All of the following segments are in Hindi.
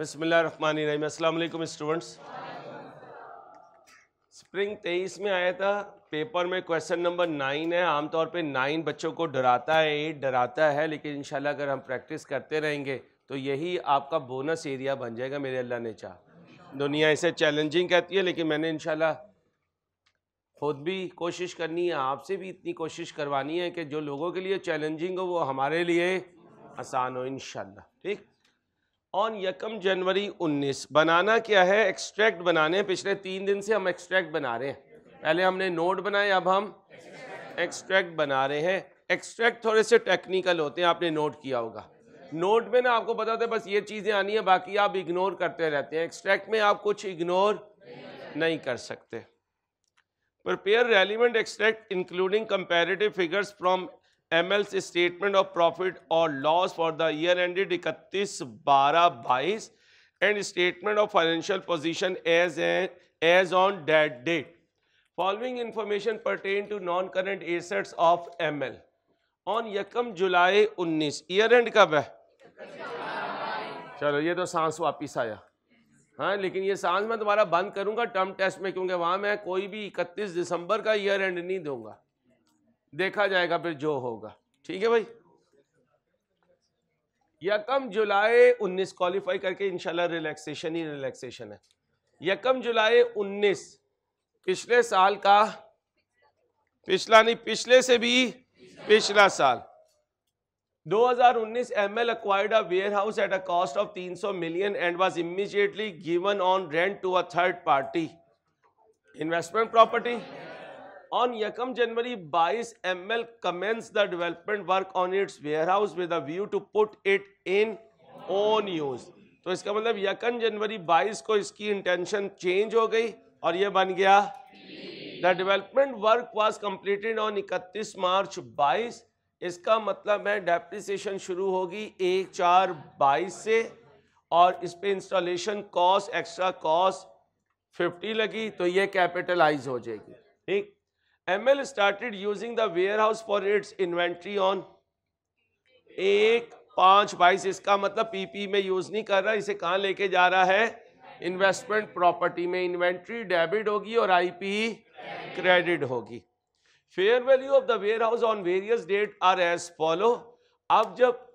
बसमिलीम स्टूडेंट्स स्प्रिंग तेईस में आया था पेपर में क्वेश्चन नंबर नाइन है आमतौर पे नाइन बच्चों को डराता है एट डराता है लेकिन इन अगर हम प्रैक्टिस करते रहेंगे तो यही आपका बोनस एरिया बन जाएगा मेरे अल्लाह ने चाह दुनिया इसे चैलेंजिंग कहती है लेकिन मैंने इनशाला खुद भी कोशिश करनी है आपसे भी इतनी कोशिश करवानी है कि जो लोगों के लिए चैलेंजिंग हो वो हमारे लिए आसान हो इनशाला ठीक ऑन यकम जनवरी 19 बनाना क्या है एक्सट्रैक्ट बनाने पिछले तीन दिन से हम एक्सट्रैक्ट बना रहे हैं पहले हमने नोट बनाए अब हम एक्सट्रैक्ट बना रहे हैं एक्सट्रैक्ट थोड़े से टेक्निकल होते हैं आपने नोट किया होगा नोट में ना आपको पता था बस ये चीज़ें आनी है बाकी आप इग्नोर करते रहते हैं एक्सट्रैक्ट में आप कुछ इग्नोर नहीं कर सकते prepare relevant extract including comparative figures from ML's statement of profit और loss for the year ended इकतीस बारह बाईस and statement of financial position as as on date date following information pertain to non current assets of L on यकम जुलाई उन्नीस ईयर एंड कब है चलो ये तो सांस वापिस आया हाँ लेकिन ये सांस मैं तुम्हारा बंद करूंगा टर्म टेस्ट में क्योंकि वहां मैं कोई भी 31 दिसंबर का ईयर एंड नहीं दूंगा देखा जाएगा फिर जो होगा ठीक है भाई यकम जुलाई उन्नीस क्वालिफाई करके इनशाला रिलैक्सेशन ही रिलैक्सेशन है यकम जुलाई उन्नीस पिछले साल का पिछला नहीं पिछले से भी पिछला साल 2019 ML acquired a warehouse at a cost of 300 million and was immediately given on rent to a third party investment property on यकम जनवरी 22, M L commences the work work on its ware house view to put it in own use तो इसका मतलब यकम जनवरी 22 को इसकी इंटेंशन चेंज हो गई और यह बन गया the development work was completed on 31 March 22 इसका मतलब है डेप्रिसिएशन शुरू होगी एक चार बाईस से और इस पर इंस्टॉलेशन कॉस्ट एक्स्ट्रा कॉस्ट 50 लगी तो ये कैपिटलाइज हो जाएगी ठीक ML started using the warehouse for its inventory on एक पांच बाईस इसका मतलब पीपी में यूज नहीं कर रहा इसे कहां लेके जा रहा है इन्वेस्टमेंट प्रॉपर्टी में इन्वेंट्री डेबिट होगी और आईपी क्रेडिट होगी fair value of the warehouse on various date are as follow अब जब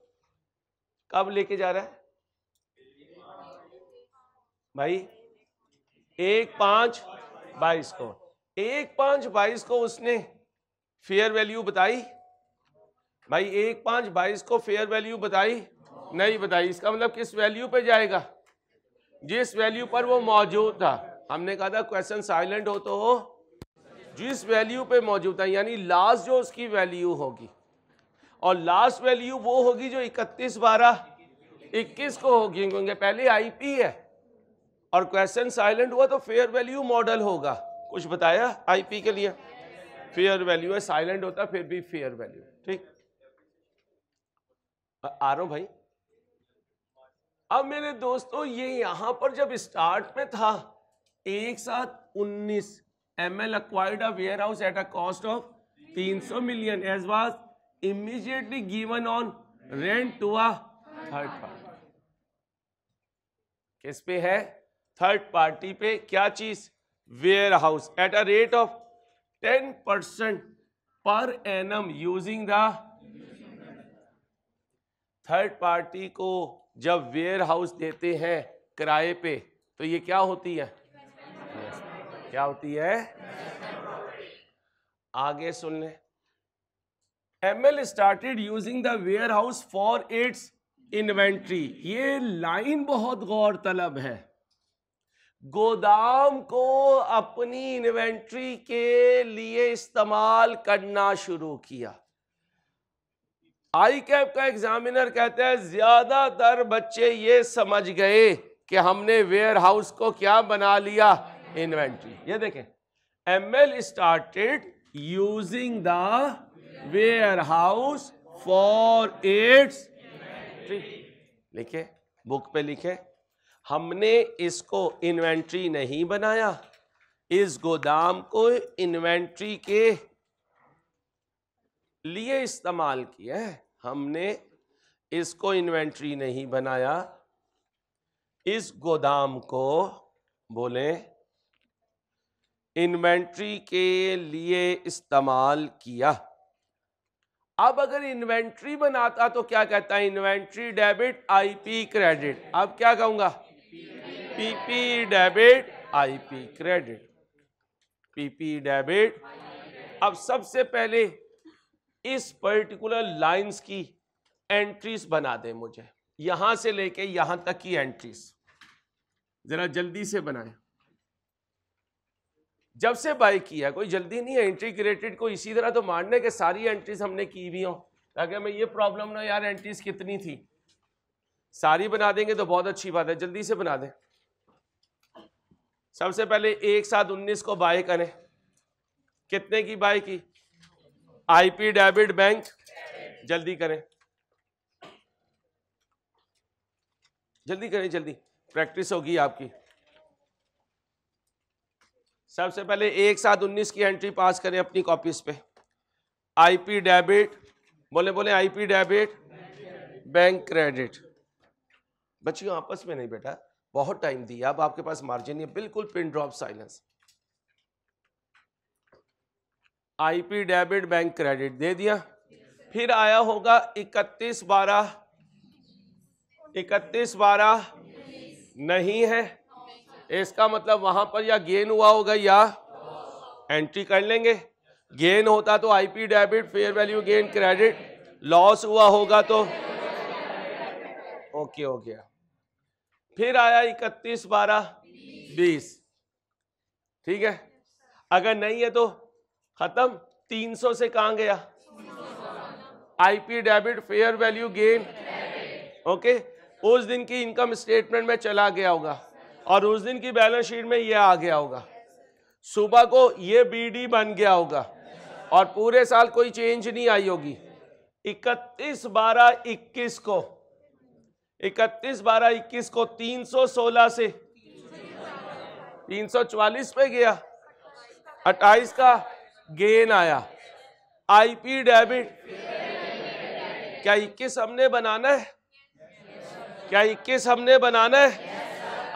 कब लेके जा रहा है भाई एक पांच बाईस को एक पांच बाईस को उसने फेयर वैल्यू बताई भाई एक पांच बाईस को फेयर वैल्यू बताई नहीं बताई इसका मतलब किस वैल्यू पे जाएगा जिस वैल्यू पर वो मौजूद था हमने कहा था क्वेश्चन साइलेंट हो तो हो जिस वैल्यू पे मौजूद था यानी लास्ट जो उसकी वैल्यू होगी और लास्ट वैल्यू वो होगी जो इकतीस बारह इक्कीस को होगी क्योंकि पहले आईपी है और क्वेश्चन साइलेंट हुआ तो फेयर वैल्यू मॉडल होगा कुछ बताया आईपी के लिए फेयर वैल्यू है साइलेंट होता है फिर भी फेयर वैल्यू ठीक आ रो भाई अब मेरे दोस्तों ये यहां पर जब स्टार्ट में था एक साथ 19 M L acquired a warehouse at a cost of 300 million as was immediately given on rent to a third party किस पे है थर्ड पार्टी पे क्या चीज a rate of ten percent पर N M using the third party को जब वेयर हाउस देते हैं किराए पे तो ये क्या होती है क्या होती है आगे सुन लें L started using the warehouse for its inventory ये लाइन बहुत गौर तलब है गोदाम को अपनी इन्वेंट्री के लिए इस्तेमाल करना शुरू किया आई कैप का एग्जामिनर कहते हैं ज्यादातर बच्चे ये समझ गए कि हमने वेयर हाउस को क्या बना लिया इन्वेंट्री ये देखें M L started using the warehouse for its लिखे बुक पे लिखे हमने इसको इन्वेंट्री नहीं बनाया इस गोदाम को इन्वेंट्री के लिए इस्तेमाल किया है हमने इसको इन्वेंट्री नहीं बनाया इस गोदाम को बोले इन्वेंट्री के लिए इस्तेमाल किया अब अगर इन्वेंट्री बनाता तो क्या कहता है इन्वेंट्री डेबिट आईपी क्रेडिट अब क्या कहूंगा PP debit IP credit PP debit अब सबसे पहले इस पर्टिकुलर लाइंस की एंट्रीज बना दे मुझे यहां से लेके यहां तक की एंट्रीज जरा जल्दी से बनाए जब से बाई किया कोई जल्दी नहीं है एंट्री क्रिएटेड को इसी तरह तो मारने के सारी एंट्रीज हमने की भी हो ताकि हमें ये प्रॉब्लम ना यार एंट्रीज कितनी थी सारी बना देंगे तो बहुत अच्छी बात है जल्दी से बना दें सबसे पहले एक साथ उन्नीस को बाय करें कितने की बाय की आईपी डेबिट बैंक जल्दी करें जल्दी करें जल्दी प्रैक्टिस होगी आपकी सबसे पहले एक साथ उन्नीस की एंट्री पास करें अपनी कॉपीज पे आईपी डेबिट बोले बोले आईपी डेबिट बैंक क्रेडिट बच्चियों आपस में नहीं बेटा बहुत टाइम दिया अब आपके पास मार्जिन है बिल्कुल pin drop silence IP debit bank credit दे दिया फिर आया होगा इकतीस बारह इकतीस बारह नहीं है इसका मतलब वहां पर या गेन हुआ होगा या एंट्री कर लेंगे गेन होता तो IP debit fair value gain credit loss हुआ होगा तो ओके हो गया फिर आया इकतीस बारह बीस ठीक है अगर नहीं है तो खत्म तीन सौ से कहां गया IP debit fair value gain okay उस दिन की इनकम स्टेटमेंट में चला गया होगा और उस दिन की बैलेंस शीट में यह आ गया होगा सुबह को ये बीडी बन गया होगा और पूरे साल कोई चेंज नहीं आई होगी इकतीस बारह इक्कीस को इकतीस बारह इक्कीस को तीन सौ सोलह से तीन सौ चवालीस पे गया अट्ठाईस का गेन आया आईपी डेबिट क्या इक्कीस हमने बनाना है क्या इक्कीस हमने बनाना है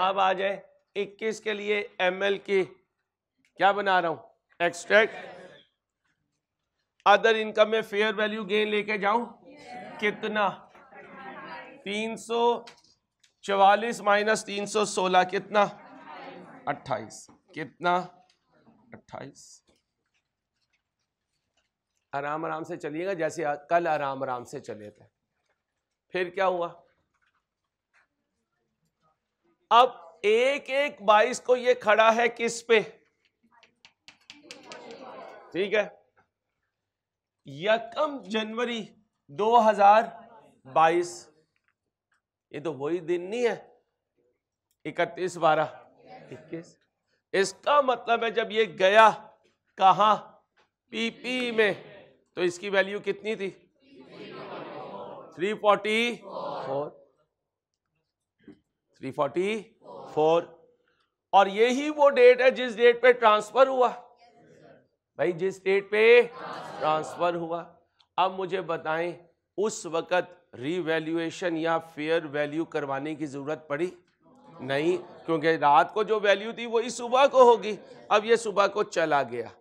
अब आ जाए इक्कीस के लिए एम एल की क्या बना रहा हूं एक्सट्रैक्ट अदर इनकम में फेयर वैल्यू गेन लेके जाऊं कितना तीन सौ चवालीस माइनस तीन सौ सोलह कितना अट्ठाईस कितना अट्ठाईस आराम आराम से चलिएगा जैसे कल आराम आराम से चले थे फिर क्या हुआ अब एक एक बाईस को ये खड़ा है किस पे ठीक है यकम जनवरी 2022 ये तो वही दिन नहीं है इकतीस बारह इक्कीस इसका मतलब है जब ये गया कहा पीपी में तो इसकी वैल्यू कितनी थी three forty four three forty four और यही वो डेट है जिस डेट पे ट्रांसफर हुआ भाई जिस डेट पे ट्रांसफर हुआ अब मुझे बताएं उस वक्त रीवैल्यूएशन या फेयर वैल्यू करवाने की ज़रूरत पड़ी नहीं क्योंकि रात को जो वैल्यू थी वही सुबह को होगी अब ये सुबह को चला गया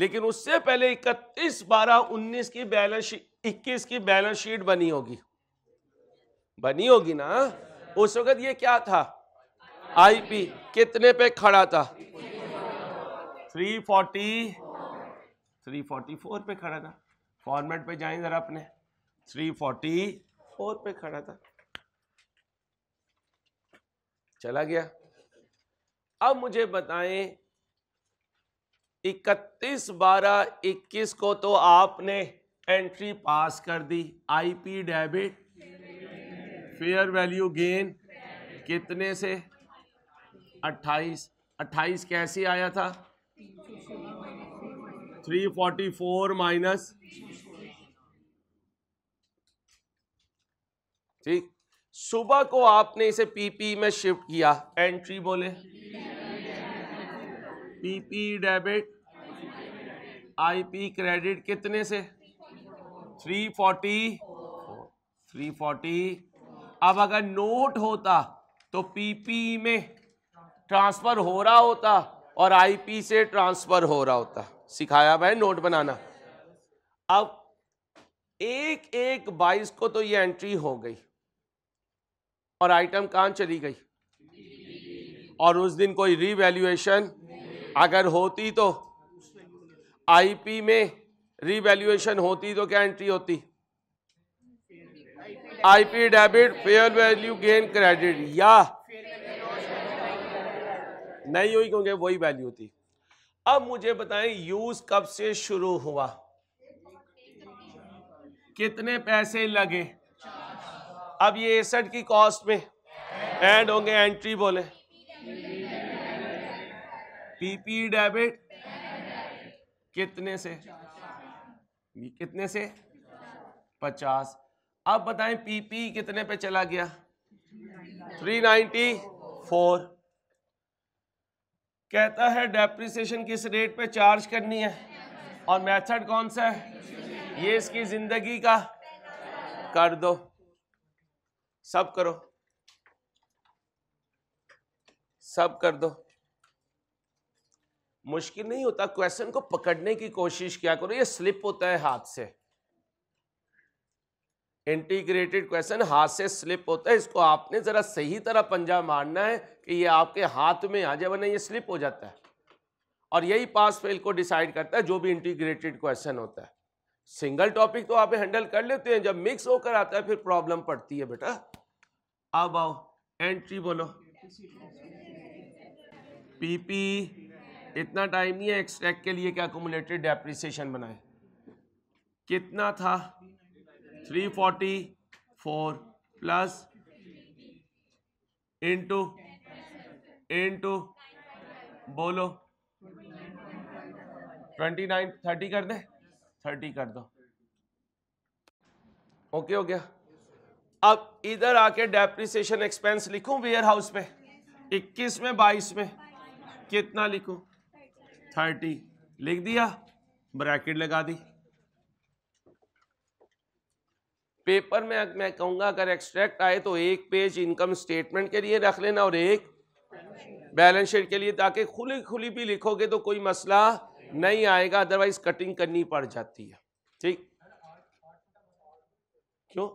लेकिन उससे पहले इकतीस बारह उन्नीस की बैलेंस इक्कीस की बैलेंस शीट बनी होगी बनी होगी ना उस वक्त ये क्या था आईपी कितने पे खड़ा था three forty three forty four पे खड़ा था फॉर्मेट पे जाए जरा अपने थ्री फोर्टी फोर पे खड़ा था चला गया अब मुझे बताएं इकतीस बारह इक्कीस को तो आपने एंट्री पास कर दी IP debit fair value gain कितने से अट्ठाईस अट्ठाईस कैसे आया था थ्री फोर्टी फोर माइनस ठीक सुबह को आपने इसे पीपी में शिफ्ट किया एंट्री बोले पीपी डेबिट आईपी क्रेडिट कितने से थ्री फोर्टी थ्री फोर्टी अब अगर नोट होता तो पीपी में ट्रांसफर हो रहा होता और आईपी से ट्रांसफर हो रहा होता सिखाया भाई नोट बनाना अब एक एक बाईस को तो ये एंट्री हो गई और आइटम कहाँ चली गई और उस दिन कोई रीवैल्यूएशन अगर होती तो आईपी में रीवैल्यूएशन होती तो क्या एंट्री होती IP debit fair value gain credit या नहीं हुई क्योंकि वही वैल्यू थी अब मुझे बताएं यूज कब से शुरू हुआ कितने पैसे लगे अब ये एसेट की कॉस्ट में एड होंगे एंट्री बोले पीपी डेबिट कितने से कितने से पचास अब बताएं पीपी कितने पे चला गया थ्री नाइन्टी फोर कहता है डेप्रिसिएशन किस रेट पे चार्ज करनी है और मेथड कौन सा है ये इसकी ज़िंदगी का कर दो सब करो सब कर दो मुश्किल नहीं होता क्वेश्चन को पकड़ने की कोशिश क्या करो ये स्लिप होता है हाथ से इंटीग्रेटेड क्वेश्चन हाथ से स्लिप होता है इसको आपने जरा सही तरह पंजा मारना है कि ये आपके हाथ में आ जाए वरना ये स्लिप हो जाता है और यही पास फेल को डिसाइड करता है जो भी इंटीग्रेटेड क्वेश्चन होता है सिंगल टॉपिक तो आप हैंडल कर लेते हैं जब मिक्स होकर आता है फिर प्रॉब्लम पड़ती है बेटा अब आओ एंट्री बोलो पीपी इतना टाइम नहीं है एक्सट्रैक्ट के लिए क्या कोमुलेटेड डेप्रिसिएशन बनाए कितना था 344 प्लस इनटू इनटू बोलो 29 30 कर दे 30 कर दो ओके हो गया अब इधर आके डेप्रिसिएशन एक्सपेंस लिखूं वेयर हाउस पे इक्कीस में बाईस में कितना लिखूं थर्टी लिख दिया ब्रैकेट लगा दी पेपर में मैं कहूंगा अगर एक्सट्रैक्ट आए तो एक पेज इनकम स्टेटमेंट के लिए रख लेना और एक बैलेंस शीट के लिए ताकि खुली खुली भी लिखोगे तो कोई मसला नहीं आएगा अदरवाइज कटिंग करनी पड़ जाती है ठीक क्यों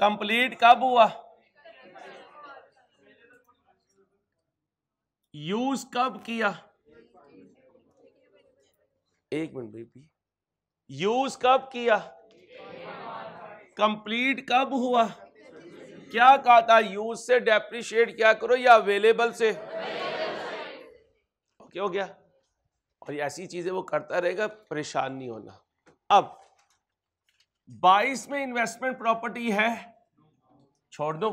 कंप्लीट कब हुआ यूज कब किया एक मिनट बेबी यूज कब किया कंप्लीट कब हुआ क्या कहा था यूज से डेप्रिशिएट क्या करो या अवेलेबल से ओके हो गया और ऐसी चीजें वो करता रहेगा परेशान नहीं होना अब बाईस में इन्वेस्टमेंट प्रॉपर्टी है छोड़ दो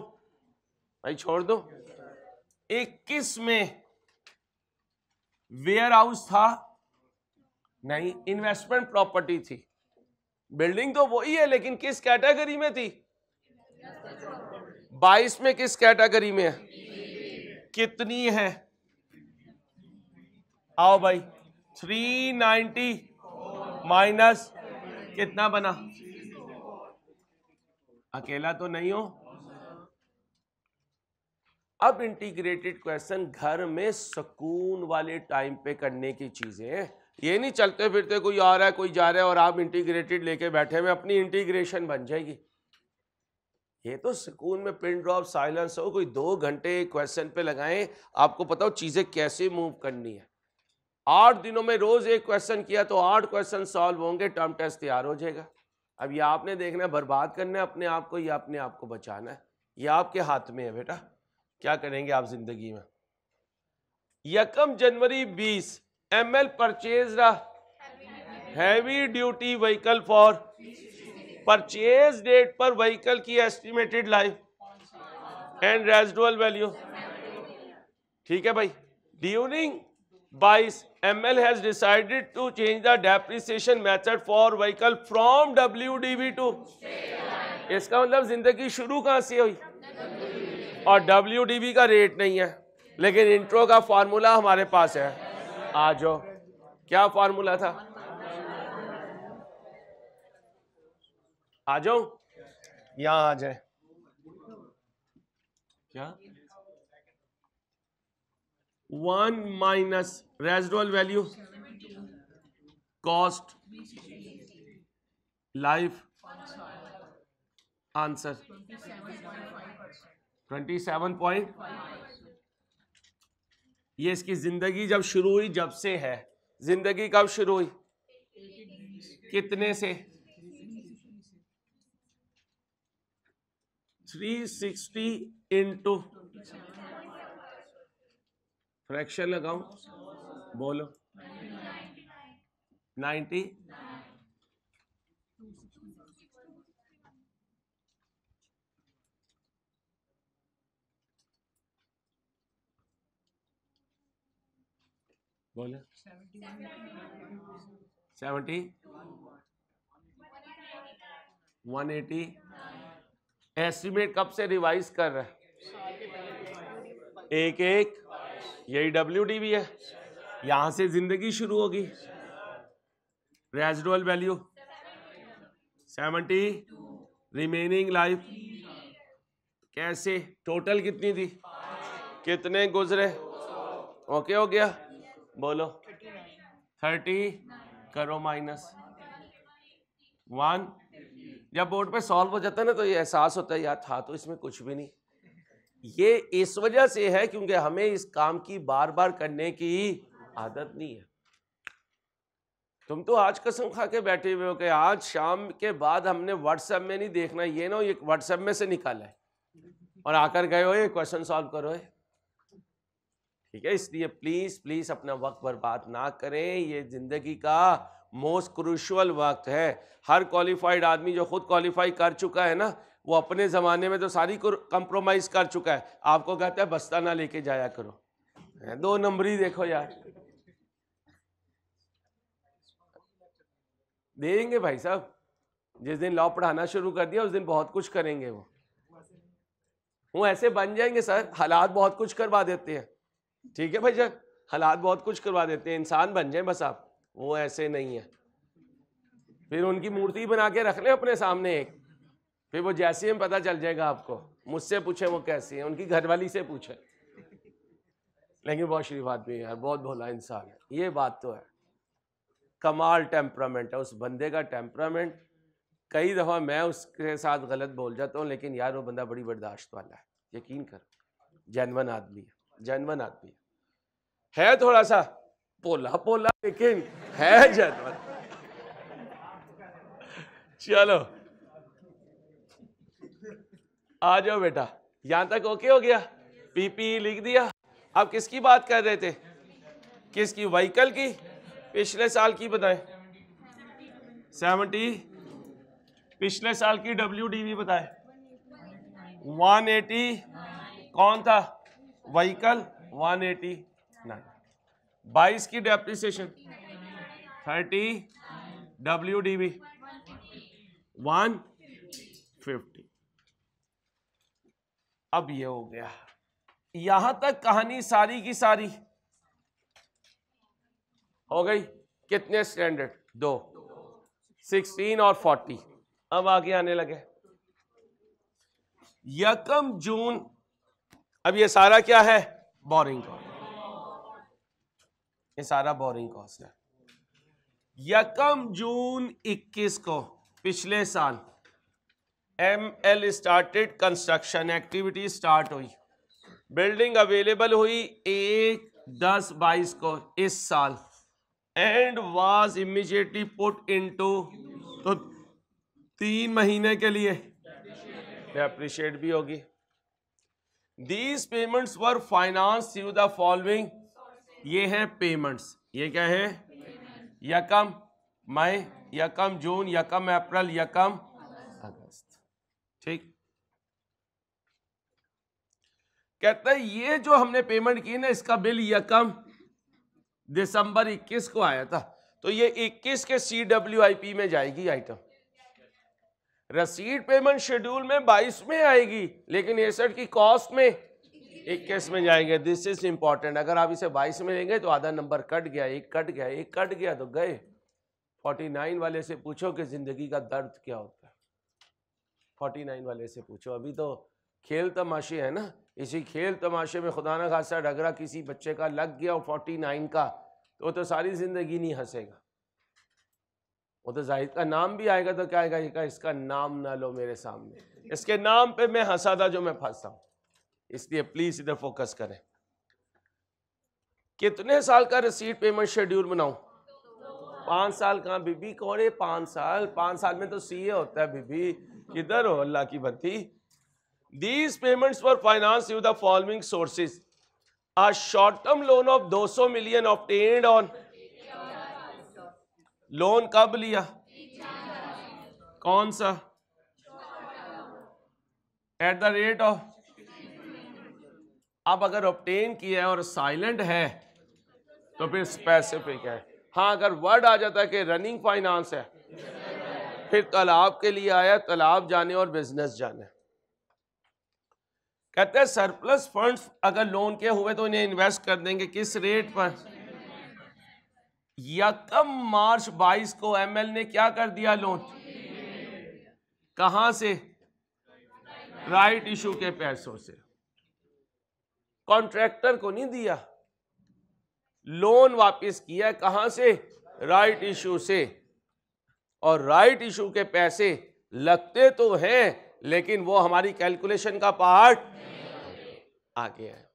भाई छोड़ दो इक्कीस में वेयर हाउस था नहीं इन्वेस्टमेंट प्रॉपर्टी थी बिल्डिंग तो वही है लेकिन किस कैटेगरी में थी बाईस में किस कैटेगरी में है कितनी है आओ भाई थ्री नाइन्टी माइनस कितना बना अकेला तो नहीं हो अब इंटीग्रेटेड क्वेश्चन घर में सुकून वाले टाइम पे करने की चीज़ें ये नहीं चलते फिरते कोई आ रहा है कोई जा रहा है और आप इंटीग्रेटेड लेके बैठे हुए अपनी इंटीग्रेशन बन जाएगी ये तो सुकून में पिन ड्रॉप साइलेंस हो कोई दो घंटे क्वेश्चन पे लगाएं आपको पता हो चीज़ें कैसे मूव करनी है आठ दिनों में रोज़ एक क्वेश्चन किया तो आठ क्वेश्चन सॉल्व होंगे टर्म टेस्ट तैयार हो जाएगा अब ये आपने देखना है बर्बाद करना है अपने आप को या अपने आप को बचाना है ये आपके हाथ में है बेटा क्या करेंगे आप जिंदगी में यकम जनवरी 20 M L purchase heavy duty vehicle for purchase date पर व्हीकल की estimated life and residual value ठीक है भाई ड्यूरिंग बाईस ML has decided to change the depreciation method for vehicle from WDV to इसका मतलब जिंदगी शुरू कहाँ से हुई और WDV का रेट नहीं है लेकिन इंट्रो का फार्मूला हमारे पास है आ जाओ क्या फार्मूला था आ जाओ यहाँ आ जाए क्या one minus residual value cost life answer twenty seven point ये इसकी जिंदगी जब शुरू हुई जब से है जिंदगी कब शुरू हुई कितने से थ्री सिक्सटी इंटू फ्रैक्शन लगाऊं बोलो नाइन्टी बोले सेवेंटी वन एटी एस्टिमेट कब से रिवाइज कर रहा है एक एक यही डब्ल्यू डी भी है यहां से जिंदगी शुरू होगी residual value seventy remaining life कैसे टोटल कितनी थी कितने गुजरे ओके हो गया बोलो थर्टी करो माइनस वन जब बोर्ड पे सॉल्व हो जाता है ना तो ये एहसास होता है यार था तो इसमें कुछ भी नहीं ये इस वजह से है क्योंकि हमें इस काम की बार बार करने की आदत नहीं है तुम तो आज कसम खा के बैठे हुए हो कि आज शाम के बाद हमने व्हाट्सएप में नहीं देखना ये ना ये व्हाट्सएप में से निकाला है और आकर गए हो ये क्वेश्चन सॉल्व करो है ठीक है इसलिए प्लीज़ प्लीज़ अपना वक्त बर्बाद ना करें ये ज़िंदगी का मोस्ट क्रूशल वक्त है हर क्वालिफाइड आदमी जो खुद क्वालिफाई कर चुका है ना वो अपने ज़माने में तो सारी को कंप्रोमाइज़ कर चुका है आपको कहता है बस्ता ना लेके जाया करो दो नंबर ही देखो यार देंगे भाई साहब जिस दिन लॉ पढ़ाना शुरू कर दिया उस दिन बहुत कुछ करेंगे वो वो ऐसे बन जाएंगे सर हालात बहुत कुछ करवा देते हैं ठीक है भाई साहब हालात बहुत कुछ करवा देते हैं इंसान बन जाए बस आप वो ऐसे नहीं है फिर उनकी मूर्ति बना के रख लें अपने सामने एक फिर वो जैसी में पता चल जाएगा आपको मुझसे पूछे वो कैसी है उनकी घरवाली से पूछे लेकिन बहुत शरीफ आदमी है यार बहुत भोला इंसान है ये बात तो है कमाल टेम्परामेंट है उस बंदे का टेम्परामेंट कई दफ़ा मैं उसके साथ गलत बोल जाता हूँ लेकिन यार वो बंदा बड़ी बर्दाश्त वाला है यकीन करो जैनवन आदमी है जैनवन आदमी है है थोड़ा सा पोला पोला लेकिन है जैनवन चलो आ जाओ बेटा यहाँ तक ओके हो गया पीपी लिख दिया आप किसकी बात कर रहे थे किसकी वहीकल की पिछले साल की बताएं सेवेंटी पिछले साल की डब्ल्यू डी वी बताएं वन एटी कौन था वहीकल वन एटी नाइन बाईस की depreciation thirty W D V one अब ये हो गया यहां तक कहानी सारी की सारी हो गई कितने स्टैंडर्ड दो सिक्सटीन और फोर्टी अब आगे आने लगे यकम जून अब ये सारा क्या है बोरिंग कॉस्ट ये सारा बोरिंग कॉस्ट है यकम जून 21 को पिछले साल M L started construction activity start हुई बिल्डिंग अवेलेबल हुई एक दस बाईस को इस साल and was immediately put into तो तीन महीने के लिए अप्रिशिएट भी होगी these payments were finance through the following ये है पेमेंट्स ये क्या है यकम मई यकम जून यकम अप्रैल यकम अगस्त ठीक कहता है ये जो हमने पेमेंट की ना इसका बिल यकम दिसंबर 21 को आया था तो ये 21 के सी डब्ल्यू आई पी में जाएगी आइटम रसीद पेमेंट शेड्यूल में 22 में आएगी लेकिन एसेट की कॉस्ट में 21 में जाएंगे दिस इज इंपॉर्टेंट अगर आप इसे 22 में लेंगे तो आधा नंबर कट गया एक कट गया एक कट गया तो गए 49 वाले से पूछो कि जिंदगी का दर्द क्या होता 49 वाले से पूछो अभी तो खेल तमाशे है ना इसी खेल तमाशे में खुदा न खासा डगरा किसी बच्चे का लग गया और 49 का तो तो सारी ज़िंदगी नहीं हंसेगा वो तो जाहिद का नाम भी आएगा तो क्या आएगा ये का इसका नाम ना लो मेरे सामने इसके नाम पे मैं हंसा था जो मैं फंसता हूँ इसलिए प्लीज़ इधर फोकस करें कितने साल का रसीद पेमेंट शेड्यूल बनाऊँ पाँच साल कहाँ बीबी कौन है पाँच साल पाँच साल में तो सीए होता है बीबी किधर हो अल्लाह की भर्ती these payments for finance you the following sources a short term loan of 200 million tend on loan कब लिया कौन सा एट द रेट ऑफ अब अगर ऑप्टेन किया है और साइलेंट है तो फिर स्पेसिफिक है हाँ अगर वर्ड आ जाता है कि रनिंग फाइनेंस है फिर तालाब के लिए आया तालाब जाने और बिजनेस जाने कहते हैं सरप्लस फंड अगर लोन के हुए तो इन्हें इन्वेस्ट कर देंगे किस रेट पर यकम मार्च 22 को एमएल ने क्या कर दिया लोन कहां से राइट इशू के पैसों से कॉन्ट्रैक्टर को नहीं दिया लोन वापस किया कहां से राइट इशू से और राइट इशू के पैसे लगते तो हैं लेकिन वो हमारी कैलकुलेशन का पार्ट आ गया है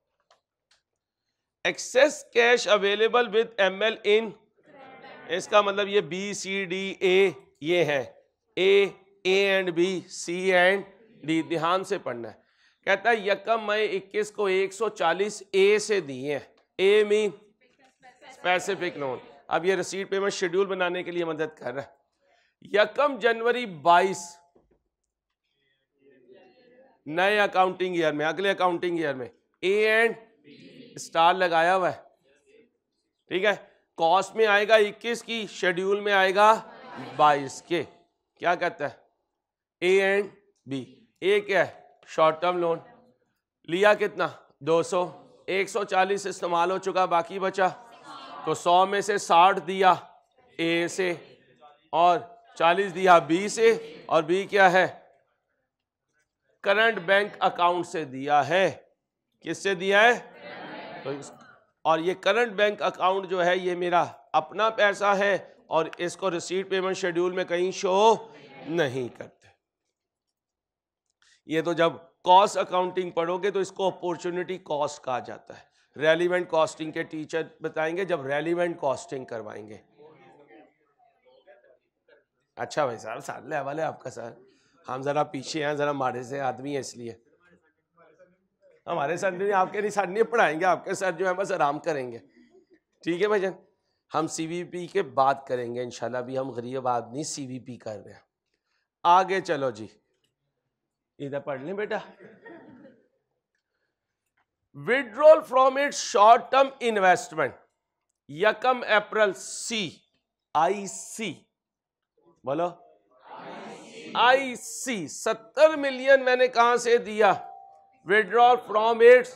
excess cash available with M L in इसका मतलब ये बी सी डी ए ये है A A and B C and D ध्यान से पढ़ना है कहता है यकम मई इक्कीस को 140 ए से दिए हैं ए मीन स्पेसिफिक लोन अब ये रसीद पेमेंट शेड्यूल बनाने के लिए मदद कर रहा है यकम जनवरी 22 नए अकाउंटिंग ईयर में अगले अकाउंटिंग ईयर में ए एंड स्टार लगाया हुआ है ठीक है कॉस्ट में आएगा 21 की शेड्यूल में आएगा 22 के क्या कहता है ए एंड बी ए क्या है शॉर्ट टर्म लोन लिया कितना 200 140 इस्तेमाल हो चुका बाकी बचा तो 100 में से 60 दिया ए से और चालीस दिया बी से और बी क्या है करंट बैंक अकाउंट से दिया है किससे दिया है तो और ये करंट बैंक अकाउंट जो है ये मेरा अपना पैसा है और इसको रिसीट पेमेंट शेड्यूल में कहीं शो नहीं करते ये तो जब कॉस्ट अकाउंटिंग पढ़ोगे तो इसको अपॉर्चुनिटी कॉस्ट कहा जाता है रेलिवेंट कॉस्टिंग के टीचर बताएंगे जब रेलिवेंट कॉस्टिंग करवाएंगे अच्छा भाई साहब साले है आपका सर हम ज़रा पीछे हैं ज़रा हमारे से आदमी है इसलिए हमारे सर नहीं आपके नहीं सर नहीं पढ़ाएंगे आपके सर जो है बस आराम करेंगे ठीक है भाई हम सी पी के बात करेंगे इनशाला भी हम गरीब आदमी सी पी कर रहे हैं आगे चलो जी इधर पढ़ लें बेटा withdrawal from it short term investment यकम अप्रैल सी आई सी बोलो आई सी सत्तर मिलियन मैंने कहा से दिया withdrawal from its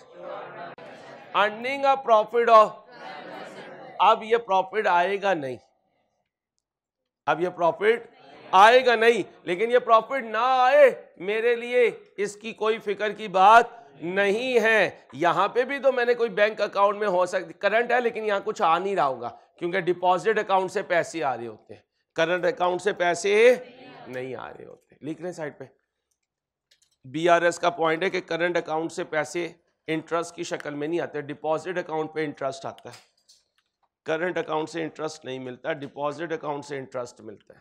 earning a profit of अब ये प्रॉफिट आएगा नहीं अब ये प्रॉफिट आएगा नहीं लेकिन ये प्रॉफिट ना आए मेरे लिए इसकी कोई फिक्र की बात नहीं है यहां पे भी तो मैंने कोई बैंक अकाउंट में हो सकती करंट है लेकिन यहां कुछ आ नहीं रहा होगा क्योंकि डिपॉजिट अकाउंट से पैसे आ रहे होते हैं करंट अकाउंट से पैसे नहीं आ रहे होते लिख रहे साइड पे बीआरएस का पॉइंट है कि करंट अकाउंट से पैसे इंटरेस्ट की शक्ल में नहीं आते डिपॉजिट अकाउंट पे इंटरेस्ट आता है करंट अकाउंट से इंटरेस्ट नहीं मिलता डिपॉजिट अकाउंट से इंटरेस्ट मिलता है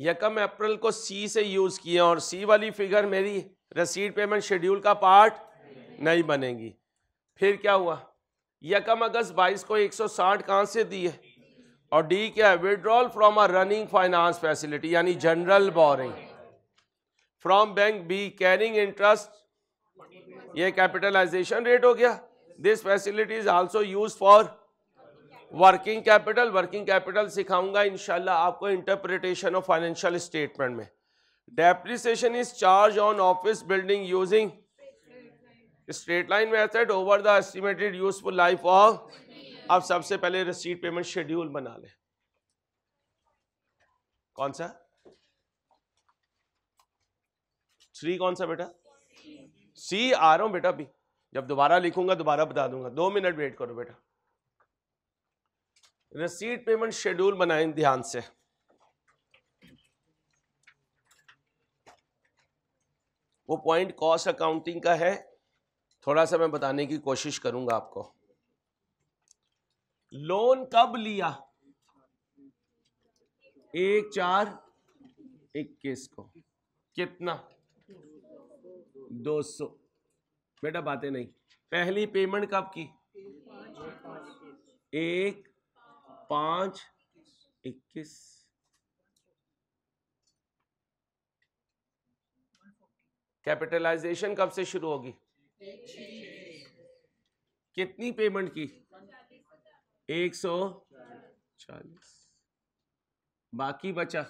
यकम अप्रैल को सी से यूज़ किया और सी वाली फिगर मेरी रसीद पेमेंट शेड्यूल का पार्ट नहीं बनेगी फिर क्या हुआ यकम अगस्त 22 को 160 सौ साठ कहाँ से दी है और डी क्या है withdrawal from a running finance facility यानी general borrowing from bank B carrying interest ये कैपिटलाइजेशन रेट हो गया this facility is also use for working capital working capital सिखाऊंगा इनशाला आपको इंटरप्रिटेशन ऑफ फाइनेंशियल स्टेटमेंट में depreciation is charge on office building using straight line method over the estimated useful life of आप सबसे पहले रिसीट पेमेंट शेड्यूल बना लें कौन सा थ्री कौन सा बेटा सी आ रहा हूं बेटा अभी जब दोबारा लिखूंगा दोबारा बता दूंगा दो मिनट वेट करो बेटा रिसीट पेमेंट शेड्यूल बनाएं ध्यान से वो पॉइंट कॉस्ट अकाउंटिंग का है थोड़ा सा मैं बताने की कोशिश करूंगा आपको लोन कब लिया एक चार इक्कीस को कितना दो सौ बेटा बातें नहीं पहली पेमेंट कब की एक पांच इक्कीस कैपिटलाइजेशन कब से शुरू होगी कितनी पेमेंट की एक सौ चालीस बाकी बचा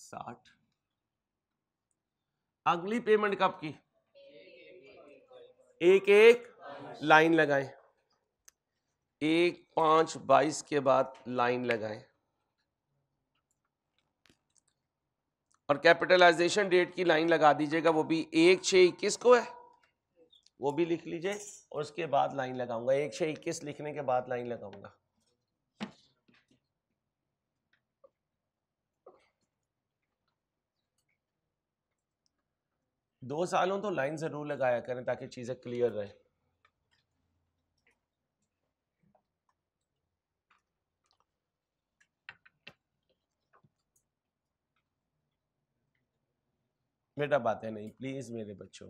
साठ अगली पेमेंट कब की एक एक लाइन लगाएं एक पांच बाईस के बाद लाइन लगाएं और कैपिटलाइजेशन डेट की लाइन लगा दीजिएगा वो भी एक छ इक्कीस को है वो भी लिख लीजिए और उसके बाद लाइन लगाऊंगा एक छ इक्कीस लिखने के बाद लाइन लगाऊंगा दो सालों तो लाइन ज़रूर लगाया करें ताकि चीज़ें क्लियर रहें बेटा बातें नहीं प्लीज मेरे बच्चों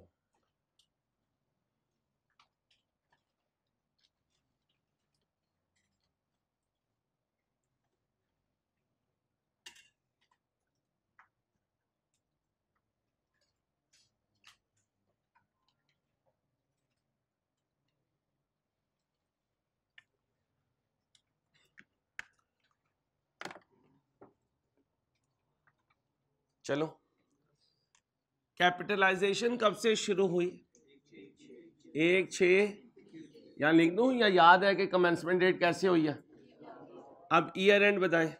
चलो कैपिटलाइजेशन कब से शुरू हुई एक छ या लिख दू या याद है कि कमेंसमेंट डेट कैसे हुई है अब ईयर एंड बताए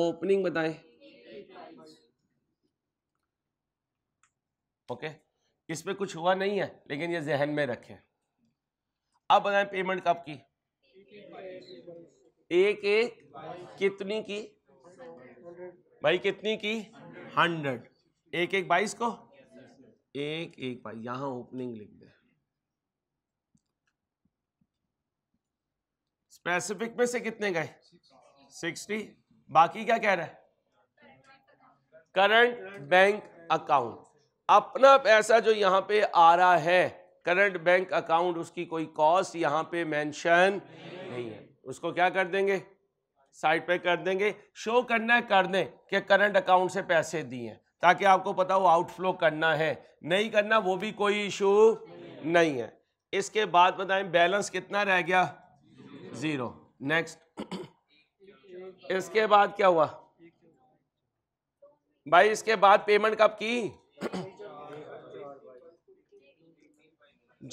ओपनिंग बताए ओके इस पे कुछ हुआ नहीं है लेकिन ये जहन में रखें अब बताएं पेमेंट कब की एक एक कितनी की भाई कितनी की हंड्रेड एक एक बाईस को एक एक बाईस यहां ओपनिंग लिख दे स्पेसिफिक में से कितने गए सिक्सटी बाकी क्या कह रहा है करंट बैंक अकाउंट अपना पैसा जो यहां पे आ रहा है करंट बैंक अकाउंट उसकी कोई कॉस्ट यहां पे मेंशन नहीं है उसको क्या कर देंगे साइड पे कर देंगे शो करना है कर दें कि करंट अकाउंट से पैसे दिए हैं ताकि आपको पता हो आउटफ्लो करना है नहीं करना वो भी कोई इशू नहीं है इसके बाद बताएं बैलेंस कितना रह गया ज़ीरो नेक्स्ट इसके बाद क्या हुआ भाई इसके बाद पेमेंट कब की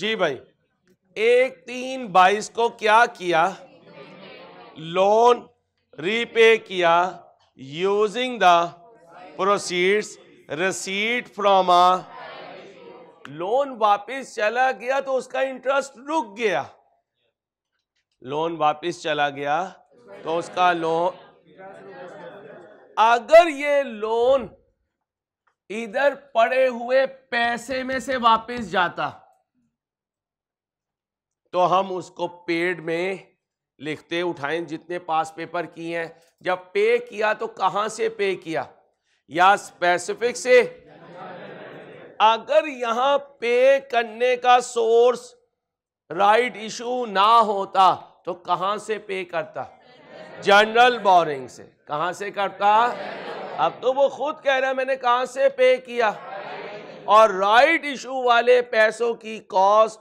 जी भाई एक तीन बाईस को क्या किया लोन रीपे किया using the proceeds received from a loan वापस चला गया तो उसका इंटरेस्ट रुक गया लोन वापस चला गया तो उसका लोन अगर ये लोन इधर पड़े हुए पैसे में से वापस जाता तो हम उसको पेड में लिखते उठाएं जितने पास पेपर किए हैं जब पे किया तो कहां से पे किया या स्पेसिफिक से अगर यहां पे करने का सोर्स राइट इशू ना होता तो कहां से पे करता जनरल बोरिंग से कहां से करता अब तो वो खुद कह रहा है मैंने कहां से पे किया और राइट इशू वाले पैसों की कॉस्ट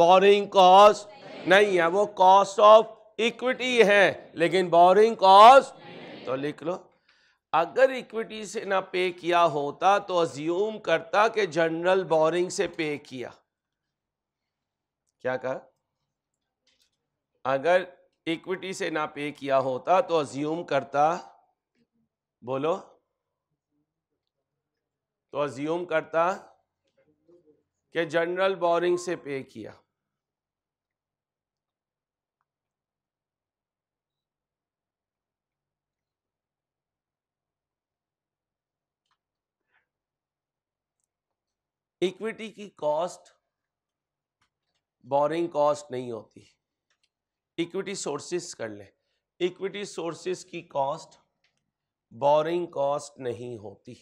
बोरिंग कॉस्ट नहीं है वो कॉस्ट ऑफ इक्विटी है लेकिन बोरिंग कॉस्ट तो लिख लो अगर इक्विटी से ना पे किया होता तो अज्यूम करता कि जनरल बोरिंग से पे किया क्या कहा अगर इक्विटी से ना पे किया होता तो अज्यूम करता बोलो तो अज्यूम करता कि जनरल बोरिंग से पे किया इक्विटी की कॉस्ट बोरिंग कॉस्ट नहीं होती इक्विटी सोर्सेस कर ले इक्विटी सोर्सेस की कॉस्ट बोरिंग कॉस्ट नहीं होती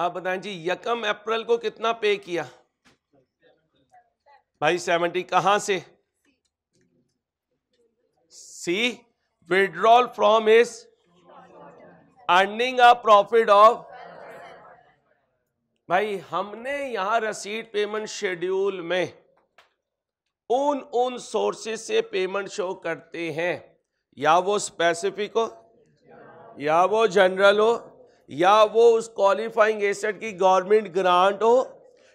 आप बताएं जी यकम अप्रैल को कितना पे किया भाई सेवेंटी कहां से C withdrawal from its earning a profit of भाई हमने यहां रसीद पेमेंट शेड्यूल में उन उन सोर्सेस से पेमेंट शो करते हैं या वो स्पेसिफिक हो या वो जनरल हो या वो उस क्वालिफाइंग एसेट की गवर्नमेंट ग्रांट हो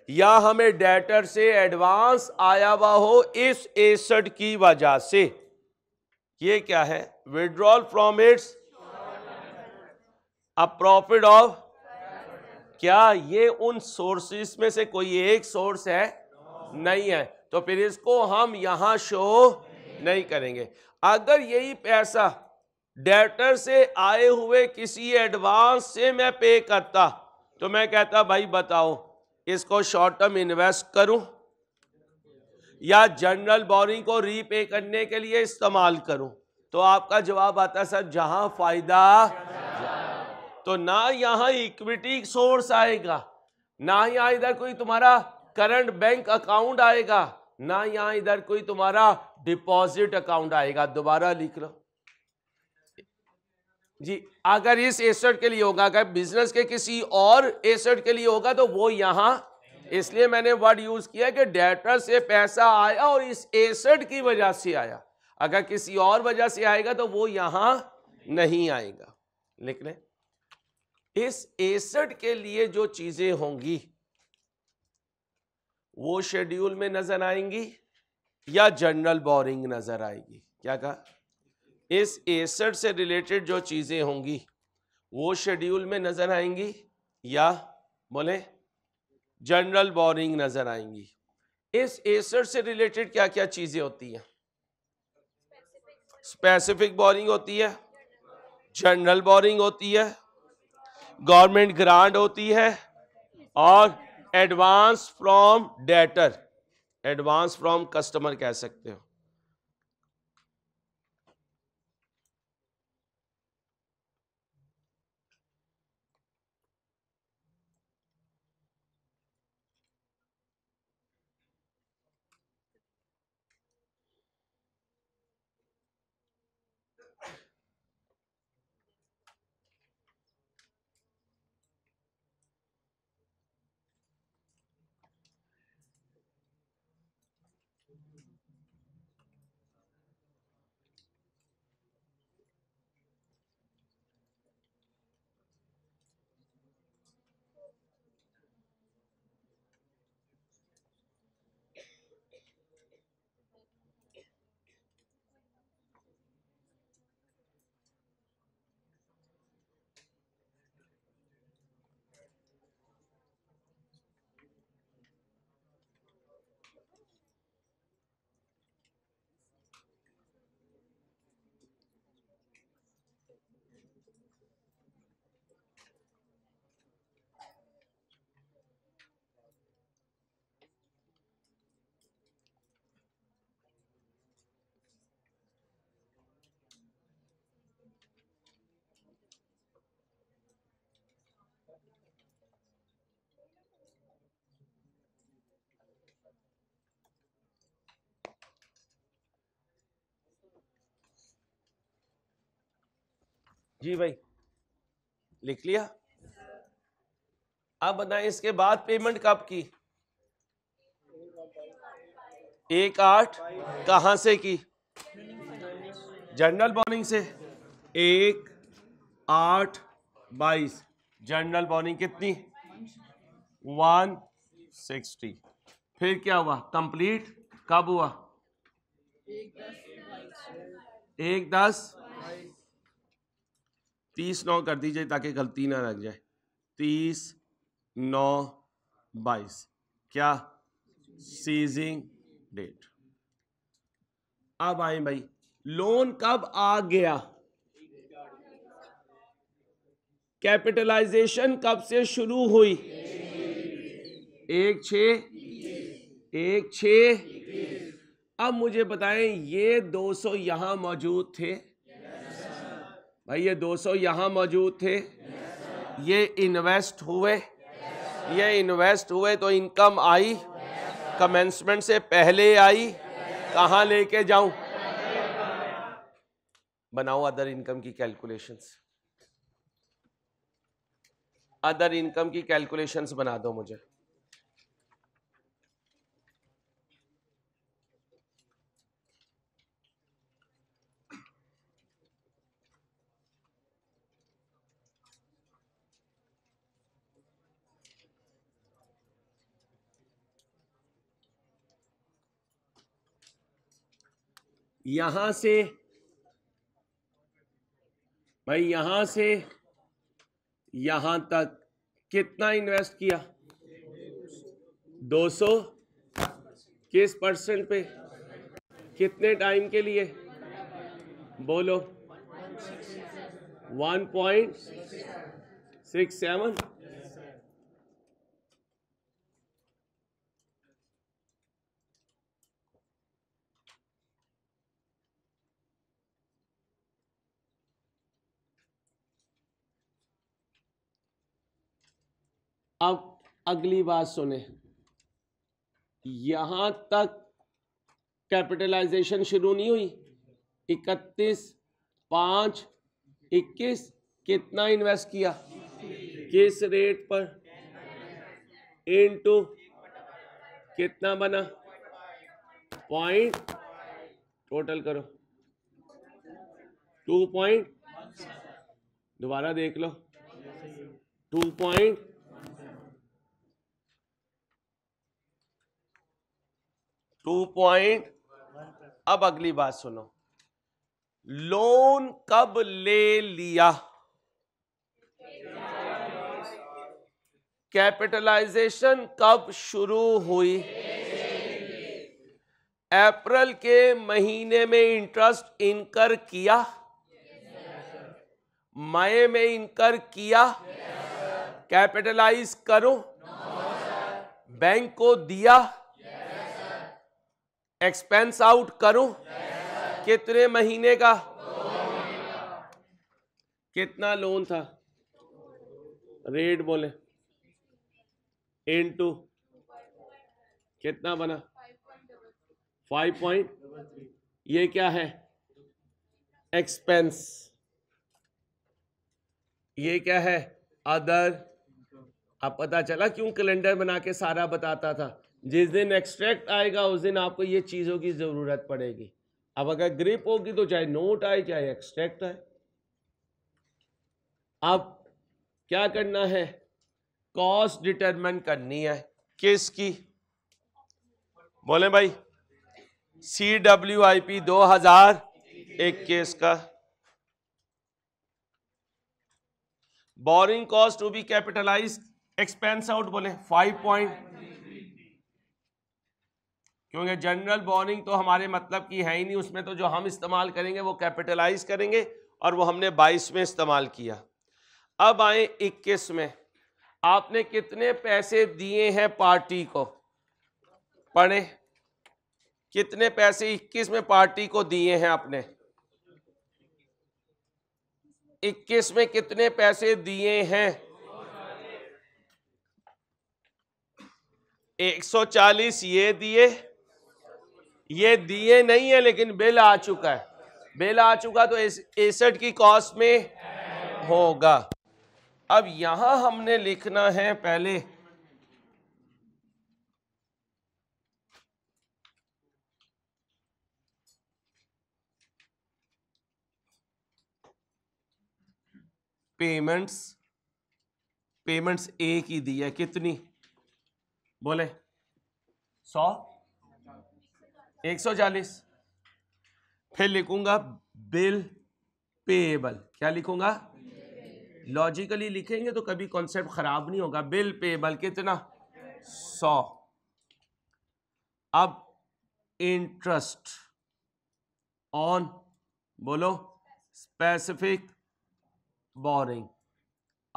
या हमें डेटर से एडवांस आया हुआ हो इस एसेट की वजह से ये क्या है withdrawal from its a profit of क्या ये उन सोर्सेस में से कोई एक सोर्स है नहीं है तो फिर इसको हम यहां शो नहीं करेंगे अगर यही पैसा डेटर से आए हुए किसी एडवांस से मैं पे करता तो मैं कहता भाई बताओ इसको शॉर्ट टर्म इन्वेस्ट करूं या जनरल बोरिंग को रीपे करने के लिए इस्तेमाल करूं तो आपका जवाब आता है सर जहां फायदा तो ना यहां इक्विटी सोर्स आएगा ना यहां इधर कोई तुम्हारा करंट बैंक अकाउंट आएगा ना यहां इधर कोई तुम्हारा डिपॉजिट अकाउंट आएगा दोबारा लिख लो जी अगर इस एसेट के लिए होगा अगर बिजनेस के किसी और एसेट के लिए होगा तो वो यहाँ इसलिए मैंने वर्ड यूज किया कि डेटर से पैसा आया और इस एसेट की वजह से आया अगर किसी और वजह से आएगा तो वो यहाँ नहीं आएगा लिख लें इस एसेट के लिए जो चीजें होंगी वो शेड्यूल में नजर आएंगी या जनरल बोरिंग नजर आएगी क्या कहा इस एसड से रिलेटेड जो चीज़ें होंगी वो शेड्यूल में नज़र आएंगी या बोले जनरल बोरिंग नज़र आएंगी इस एसड से रिलेटेड क्या क्या चीज़ें होती हैं स्पेसिफिक बोरिंग होती है जनरल बोरिंग होती है गवर्नमेंट ग्रांट होती है और advance from debtor advance from customer कह सकते हो जी भाई लिख लिया अब बताएं इसके बाद पेमेंट कब की एक आठ कहां से की जनरल बॉनिंग से एक आठ बाईस जनरल बॉनिंग कितनी वन सिक्सटी फिर क्या हुआ कंप्लीट कब हुआ एक दस तीस नौ कर दीजिए ताकि गलती ना लग जाए तीस नौ बाईस क्या सीजिंग डेट अब आए भाई लोन कब आ गया कैपिटलाइजेशन कब से शुरू हुई एक छ एक छ अब मुझे बताएं ये 200 सौ यहां मौजूद थे भाई ये 200 यहाँ मौजूद थे yes, ये इन्वेस्ट हुए yes, ये इन्वेस्ट हुए तो इनकम आई yes, कमेंसमेंट से पहले आई yes, कहाँ लेके जाऊं बनाओ अदर इनकम की कैलकुलेशंस अदर इनकम की कैलकुलेशंस बना दो मुझे यहां से भाई यहां से यहां तक कितना इन्वेस्ट किया 200 किस परसेंट पे कितने टाइम के लिए बोलो 1.67 अब अगली बात सुने यहां तक कैपिटलाइजेशन शुरू नहीं हुई इकतीस पांच इक्कीस कितना इन्वेस्ट किया किस रेट पर इन टू कितना बना पॉइंट टोटल करो टू पॉइंट दोबारा देख लो टू पॉइंट टू पॉइंट अब अगली बात सुनो लोन कब ले लिया कैपिटलाइजेशन कब शुरू हुई अप्रैल के महीने में इंटरेस्ट इनकर किया मई में इनकर किया कैपिटलाइज करो बैंक को दिया एक्सपेंस आउट करूं yes, कितने महीने का कितना लोन था रेट बोले इन टू कितना बना फाइव पॉइंट ये क्या है एक्सपेंस ये क्या है अदर अब पता चला क्यों कैलेंडर बना के सारा बताता था जिस दिन एक्सट्रैक्ट आएगा उस दिन आपको ये चीज़ों की ज़रूरत पड़ेगी अब अगर ग्रिप होगी तो चाहे नोट आए चाहे एक्सट्रैक्ट आए अब क्या करना है कॉस्ट डिटरमिन करनी है की बोले भाई सी डब्ल्यू आई पी दो हजार एक केस का borrowing cost to be capitalize expense out बोले फाइव पॉइंट क्योंकि जनरल बॉरिंग तो हमारे मतलब की है ही नहीं उसमें तो जो हम इस्तेमाल करेंगे वो कैपिटलाइज करेंगे और वो हमने बाईस में इस्तेमाल किया अब आए इक्कीस में आपने कितने पैसे दिए हैं पार्टी को पढ़े कितने पैसे 21 में पार्टी को दिए हैं आपने 21 में कितने पैसे दिए हैं 140 ये दिए ये दिए नहीं है लेकिन बिल आ चुका है बिल आ चुका तो एसेट की कॉस्ट में होगा अब यहां हमने लिखना है पहले पेमेंट्स पेमेंट्स ए की दी है कितनी बोले सौ एक सौ चालीस फिर लिखूंगा बिल पेएबल क्या लिखूंगा लॉजिकली लिखेंगे तो कभी कॉन्सेप्ट खराब नहीं होगा बिल पेएबल कितना सौ अब इंटरेस्ट ऑन बोलो स्पेसिफिक बोरिंग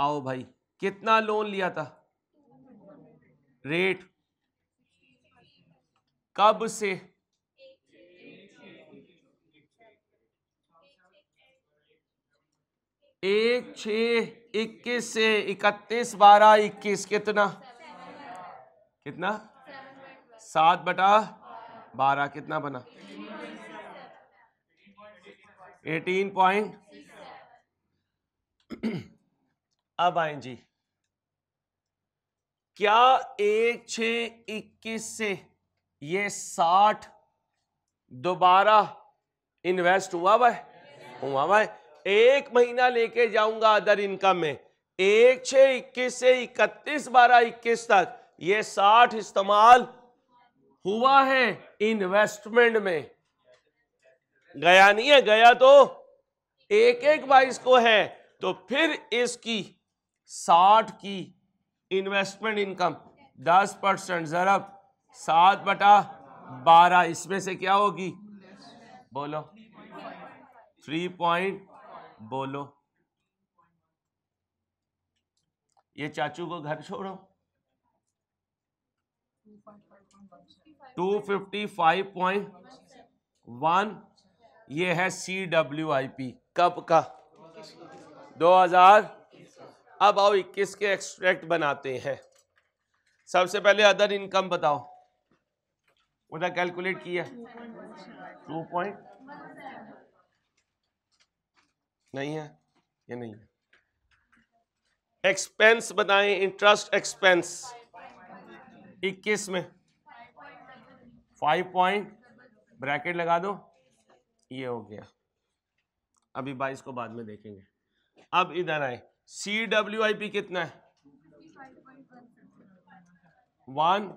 आओ भाई कितना लोन लिया था रेट कब से एक छ इक्कीस से इकतीस बारह इक्कीस कितना कितना सात बटा बारह कितना बना एटीन पॉइंट अब आए जी क्या एक छ इक्कीस से ये साठ दोबारा इन्वेस्ट हुआ भाई हुआ भाई एक महीना लेके जाऊंगा अदर इनकम में एक छः इक्कीस से इकतीस बारह इक्कीस तक ये साठ इस्तेमाल हुआ है इन्वेस्टमेंट में गया नहीं है गया तो एक एक बाईस को है तो फिर इसकी साठ की इन्वेस्टमेंट इनकम दस परसेंट जरब सात बटा बारह इसमें से क्या होगी बोलो थ्री पॉइंट बोलो ये चाचू को घर छोड़ो 255.1 ये है सी डब्ल्यू आई पी कब का 2000 अब आओ 21 के एक्सट्रैक्ट बनाते हैं सबसे पहले अदर इनकम बताओ उधर कैलकुलेट किया टू पॉइंट नहीं है या नहीं है एक्सपेंस बताएं इंटरेस्ट एक्सपेंस 21 में 5 पॉइंट ब्रैकेट लगा दो ये हो गया अभी 22 को बाद में देखेंगे अब इधर आए सी डब्ल्यू आई पी कितना है वन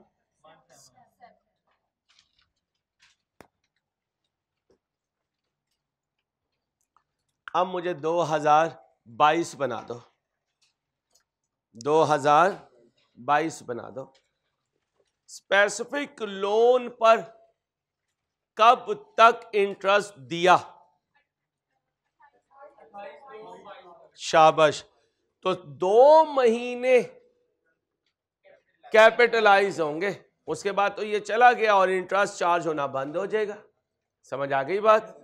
अब मुझे दो हज़ार बाईस बना दो 2022 हज़ार बाईस बना दो स्पेसिफिक लोन पर कब तक इंटरेस्ट दिया शाबाश तो दो महीने कैपिटलाइज होंगे उसके बाद तो ये चला गया और इंटरेस्ट चार्ज होना बंद हो जाएगा समझ आ गई बात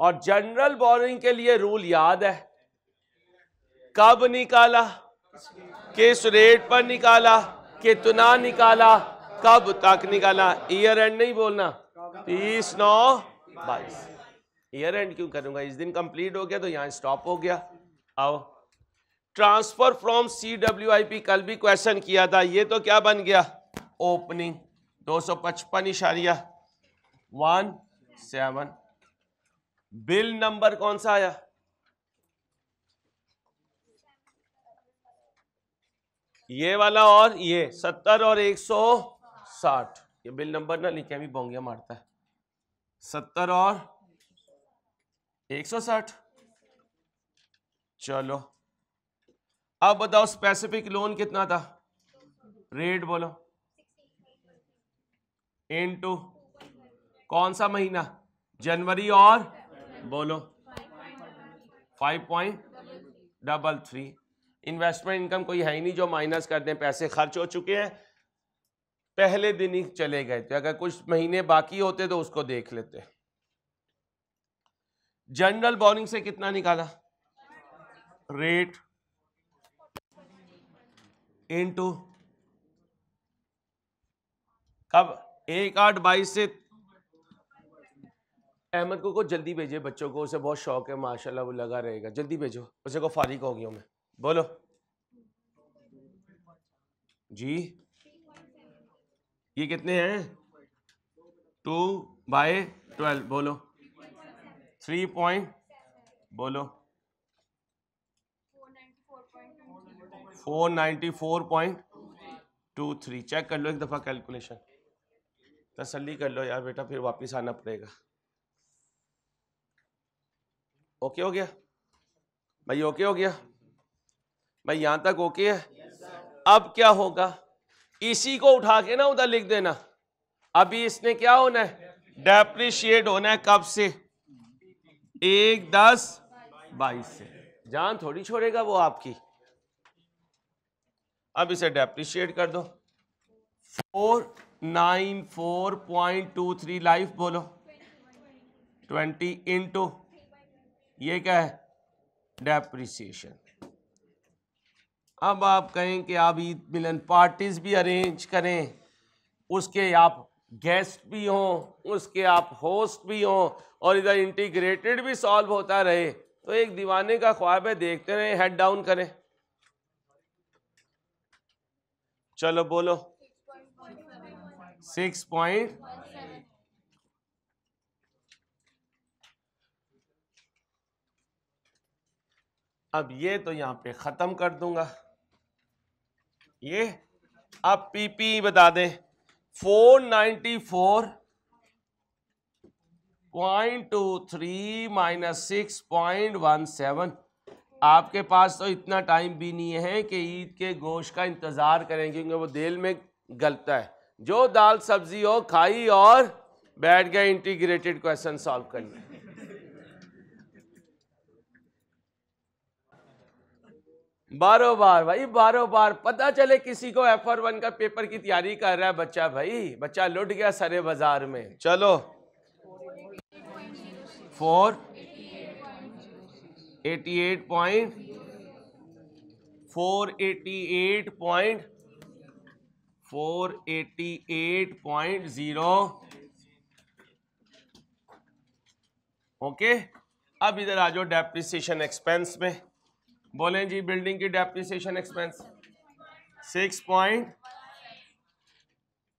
और जनरल बोरिंग के लिए रूल याद है कब निकाला किस रेट पर निकाला कितना निकाला कब तक निकाला ईयर एंड नहीं बोलना तीस नौ बाईस ईयर एंड क्यों करूंगा इस दिन कंप्लीट हो गया तो यहां स्टॉप हो गया आओ transfer from C W I P कल भी क्वेश्चन किया था ये तो क्या बन गया ओपनिंग दो सौ पचपन इशारिया वन सेवन बिल नंबर कौन सा आया ये वाला और ये सत्तर और एक सौ साठ ये बिल नंबर ना लिखे भी बोंगिया मारता है सत्तर और एक सौ साठ चलो अब बताओ स्पेसिफिक लोन कितना था रेट बोलो इनटू टू कौन सा महीना जनवरी और बोलो five point double three investment income कोई है ही नहीं जो माइनस कर दें पैसे खर्च हो चुके हैं पहले दिन ही चले गए थे अगर कुछ महीने बाकी होते तो उसको देख लेते जनरल बोरिंग से कितना निकाला रेट इनटू कब एक आठ बाईस से अहमद को को जल्दी भेजे बच्चों को उसे बहुत शौक है माशाल्लाह वो लगा रहेगा जल्दी भेजो उसे को फारिक हो गया मैं बोलो जी ये कितने हैं टू बाय ट्वेल्व बोलो थ्री पॉइंट बोलो four ninety four point two three check कर लो एक दफ़ा कैलकुलेशन तसली कर लो यार बेटा फिर वापस आना पड़ेगा ओके हो गया भाई ओके हो गया भाई यहां तक ओके है अब क्या होगा इसी को उठा के ना उधर लिख देना अभी इसने क्या होना है डेप्रिशिएट होना है कब से एक दस बाईस से जान थोड़ी छोड़ेगा वो आपकी अब इसे डेप्रिशिएट कर दो four nine four point two three life बोलो ट्वेंटी इंटू ये क्या है डेप्रिसिएशन अब आप कहें कि आप ईद मिलन पार्टीज भी अरेंज करें उसके आप गेस्ट भी हों उसके आप होस्ट भी हों और इधर इंटीग्रेटेड भी सॉल्व होता रहे तो एक दीवाने का ख्वाब है देखते रहे हेड डाउन करें चलो बोलो सिक्स पॉइंट अब ये तो यहाँ पे ख़त्म कर दूंगा ये पी पीपी बता दें 494.23 point two three minus six point one seven आपके पास तो इतना टाइम भी नहीं है कि ईद के गोश्त का इंतज़ार करें क्योंकि वो दिल में गलता है जो दाल सब्जी हो खाई और बैठ गए इंटीग्रेटेड क्वेश्चन सॉल्व करने बारो बार भाई बारो बार पता चले किसी को एफ वन का पेपर की तैयारी कर रहा है बच्चा भाई बच्चा लुट गया सरे बाजार में चलो four eighty eight point four eighty eight point four eighty eight point zero okay अब इधर आ जाओ डेप्रिसिएशन एक्सपेंस में बोलें जी बिल्डिंग की depreciation expense six point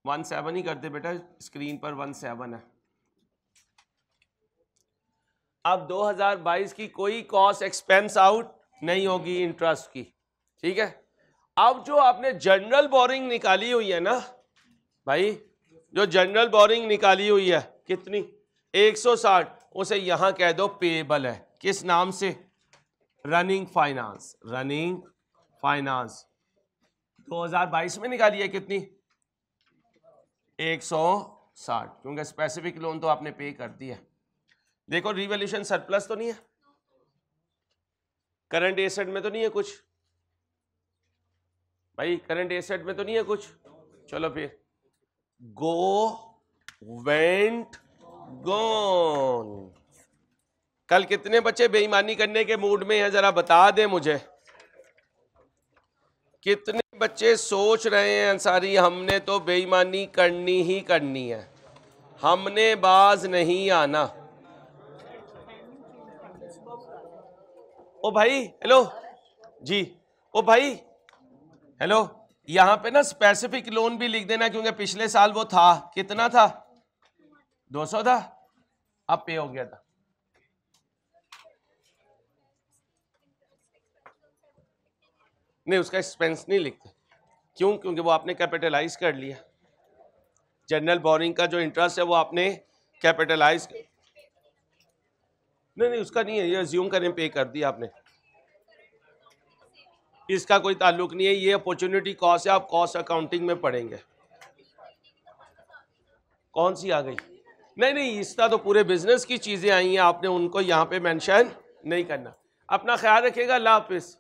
one seven ही करते बेटा स्क्रीन पर वन सेवन है अब 2022 की कोई कॉस्ट एक्सपेंस आउट नहीं होगी इंटरेस्ट की ठीक है अब जो आपने जनरल बोरिंग निकाली हुई है ना भाई जो जनरल बोरिंग निकाली हुई है कितनी 160 उसे यहां कह दो पेबल है किस नाम से रनिंग फाइनेंस रनिंग फाइनेंस 2022 में निकाली है कितनी 160 क्योंकि स्पेसिफिक लोन तो आपने पे कर दिया देखो रिवोल्यूशन सरप्लस तो नहीं है करंट एसेट में तो नहीं है कुछ भाई करंट एसेट में तो नहीं है कुछ चलो फिर गो वेंट गोन कल कितने बच्चे बेईमानी करने के मूड में हैं ज़रा बता दें मुझे कितने बच्चे सोच रहे हैं अंसारी हमने तो बेईमानी करनी ही करनी है हमने बाज नहीं आना ओ भाई हेलो जी ओ भाई हेलो यहाँ पे ना स्पेसिफिक लोन भी लिख देना क्योंकि पिछले साल वो था कितना था 200 था अब पे हो गया था नहीं उसका एक्सपेंस नहीं लिखते क्यों क्योंकि वो आपने कैपिटलाइज कर लिया जनरल बोरिंग का जो इंटरेस्ट है वो आपने कैपिटलाइज कर... नहीं नहीं उसका नहीं है ये ज्यूम करने पे कर दिया आपने इसका कोई ताल्लुक नहीं है ये अपॉर्चुनिटी कॉस्ट है आप कॉस्ट अकाउंटिंग में पढ़ेंगे कौन सी आ गई नहीं नहीं इस तरह तो पूरे बिजनेस की चीज़ें आई हैं आपने उनको यहाँ पे मेंशन नहीं करना अपना ख्याल रखिएगा अल्लाह हाफिज़